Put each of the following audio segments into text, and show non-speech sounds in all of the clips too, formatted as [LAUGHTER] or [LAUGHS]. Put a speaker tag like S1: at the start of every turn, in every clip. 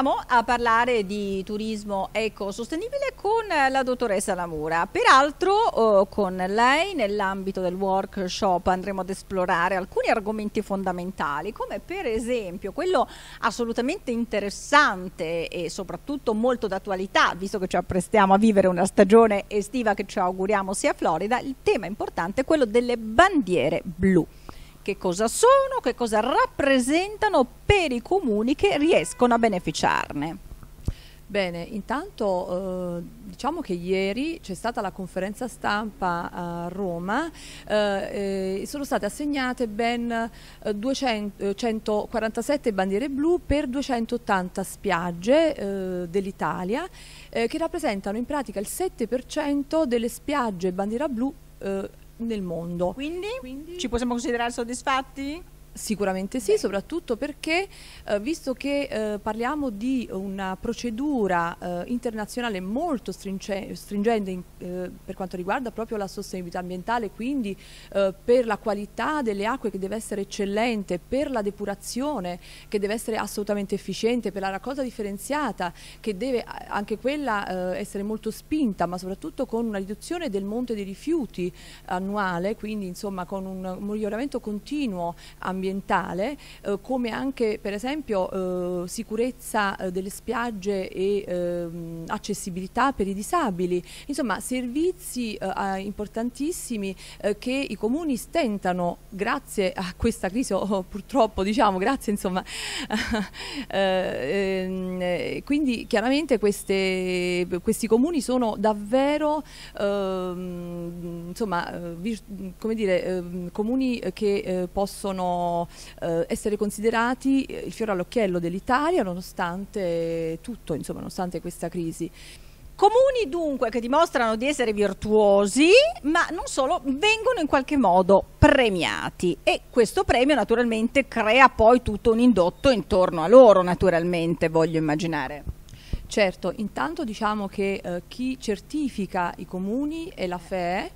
S1: Torniamo a parlare di turismo ecosostenibile con la dottoressa Lamura. Peraltro eh, con lei nell'ambito del workshop andremo ad esplorare alcuni argomenti fondamentali come per esempio quello assolutamente interessante e soprattutto molto d'attualità visto che ci apprestiamo a vivere una stagione estiva che ci auguriamo sia florida, il tema importante è quello delle bandiere blu che cosa sono, che cosa rappresentano per i comuni che riescono a beneficiarne.
S2: Bene, intanto eh, diciamo che ieri c'è stata la conferenza stampa a Roma eh, e eh, sono state assegnate ben 247 eh, eh, bandiere blu per 280 spiagge eh, dell'Italia che rappresentano in pratica il 7% delle spiagge bandiera blu nel mondo.
S1: Quindi, Quindi? ci
S2: possiamo considerare soddisfatti? Sicuramente sì, Beh. soprattutto perché eh, visto che eh, parliamo di una procedura eh, internazionale molto stringente in, eh, per quanto riguarda proprio la sostenibilità ambientale, quindi eh, per la qualità delle acque che deve essere eccellente, per la depurazione che deve essere assolutamente efficiente, per la raccolta differenziata che deve anche quella eh, essere molto spinta, ma soprattutto con una riduzione del monte dei rifiuti annuale, quindi insomma con un miglioramento continuo ambientale ambientale eh, come anche per esempio eh, sicurezza eh, delle spiagge e ehm, accessibilità per i disabili, insomma servizi eh, importantissimi eh, che i comuni stentano grazie a questa crisi [LAUGHS] o purtroppo diciamo grazie insomma [LAUGHS] ehm, quindi chiaramente queste, questi comuni sono davvero ehm, insomma, come dire, comuni che possono eh, essere considerati eh, il fiore all'occhiello dell'Italia nonostante tutto, insomma, nonostante questa crisi. Comuni dunque che dimostrano di
S1: essere virtuosi, ma non solo, vengono in qualche modo premiati e questo premio naturalmente crea poi tutto un indotto intorno a loro, naturalmente, voglio immaginare.
S2: Certo, intanto diciamo che eh, chi certifica i comuni è la FE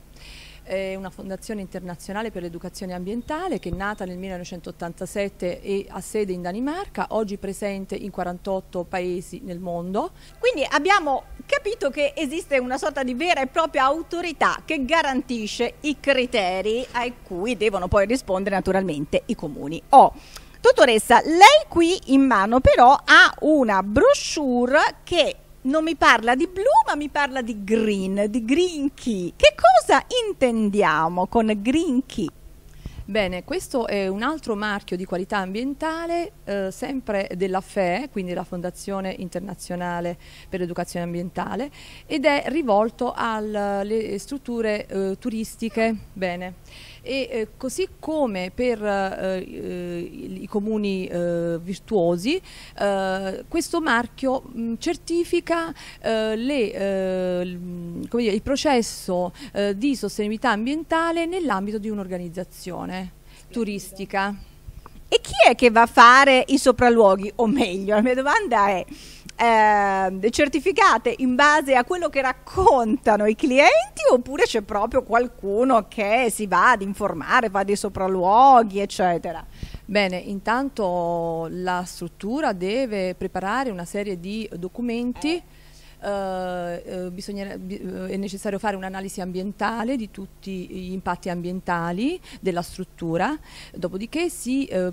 S2: è una fondazione internazionale per l'educazione ambientale che è nata nel 1987 e ha sede in Danimarca, oggi presente in 48 paesi nel mondo. Quindi abbiamo capito che esiste una sorta di vera e
S1: propria autorità che garantisce i criteri ai cui devono poi rispondere naturalmente i comuni. Oh. Dottoressa, lei qui in mano però ha una brochure che non mi parla di blu ma mi parla di green, di
S2: green key. Che cosa intendiamo con
S1: green key?
S2: Bene, questo è un altro marchio di qualità ambientale, eh, sempre della FE, quindi la Fondazione Internazionale per l'Educazione Ambientale, ed è rivolto alle strutture eh, turistiche. Bene e eh, così come per eh, eh i comuni eh, virtuosi eh, questo marchio mh, mm, certifica eh, le, dire, il processo di sostenibilità ambientale nell'ambito di un'organizzazione turistica. E chi è che va a fare i sopralluoghi? O meglio, la mia domanda
S1: è eh, certificate in base a quello che raccontano i clienti oppure c'è proprio qualcuno che si va ad informare, fa dei sopralluoghi,
S2: eccetera? Bene, intanto la struttura deve preparare una serie di documenti eh. Eh, eh, bisogna, eh, è necessario fare un'analisi ambientale di tutti gli impatti ambientali della struttura, dopodiché si eh,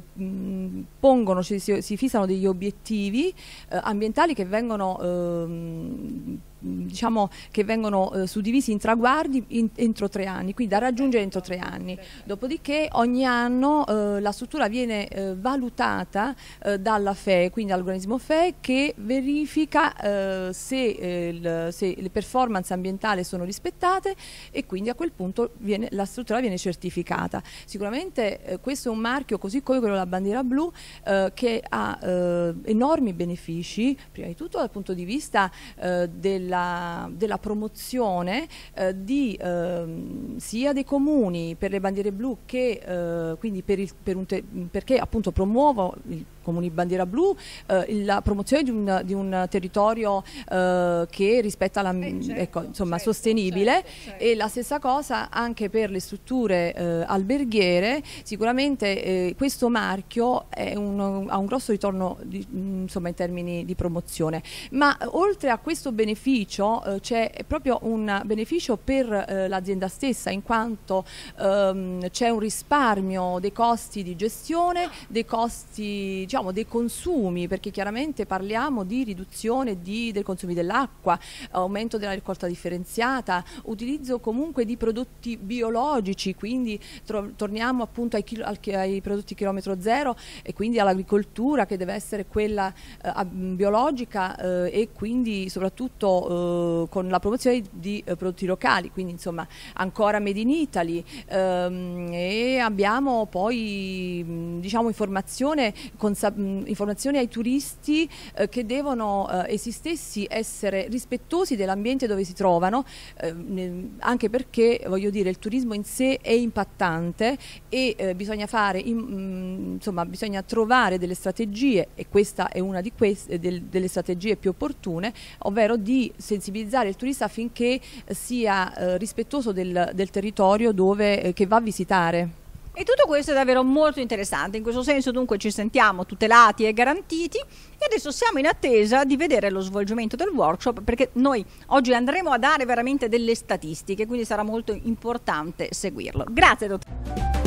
S2: pongono, cioè si, si, fissano degli obiettivi eh, ambientali che vengono ehm, diciamo che vengono eh, suddivisi in traguardi in, entro tre anni, quindi da raggiungere entro tre anni. Dopodiché ogni anno eh, la struttura viene eh, valutata eh, dalla FE, quindi dall'organismo FE, che verifica eh, se, eh, il, se, le performance ambientali sono rispettate e quindi a quel punto viene, la struttura viene certificata. Sicuramente questo è un marchio, così come quello della bandiera blu, che ha enormi benefici, prima di tutto dal punto di vista del della, della promozione eh, di, eh, sia dei comuni per le bandiere blu che eh, quindi per il, per perché appunto promuovo i comuni bandiera blu eh, la promozione di un, di un territorio eh, che rispetta la mm, certo, ecco, insomma certo, sostenibile certo, certo, e la stessa cosa anche per le strutture alberghiere sicuramente questo marchio un, ha un grosso ritorno di, mm, insomma in termini di promozione ma oltre a questo beneficio beneficio eh, c'è proprio un beneficio per eh, l'azienda stessa in quanto ehm, c'è un risparmio dei costi di gestione, dei costi diciamo, dei consumi perché chiaramente parliamo di riduzione di, dei consumi dell'acqua, aumento della raccolta differenziata, utilizzo comunque di prodotti biologici quindi torniamo appunto ai, ai, prodotti chilometro zero e quindi all'agricoltura che deve essere quella eh, biologica eh, e quindi soprattutto eh, con la promozione di eh, prodotti locali, quindi insomma ancora Made in Italy ehm, e abbiamo poi mm, diciamo, informazione, consa- mm, informazione, ai turisti eh, che devono essi eh, stessi essere rispettosi dell'ambiente dove si trovano, anche perché voglio dire il turismo in sé è impattante e bisogna fare in, mm, insomma bisogna trovare delle strategie e questa è una queste, del, delle strategie più opportune, ovvero di sensibilizzare il turista affinché eh, sia eh, rispettoso del, del, territorio dove, eh, che va a visitare. E tutto questo è davvero
S1: molto interessante, in questo senso dunque ci sentiamo tutelati e garantiti e adesso siamo in attesa di vedere lo svolgimento del workshop perché noi oggi andremo a dare veramente delle statistiche, quindi sarà molto importante seguirlo. Grazie dottore.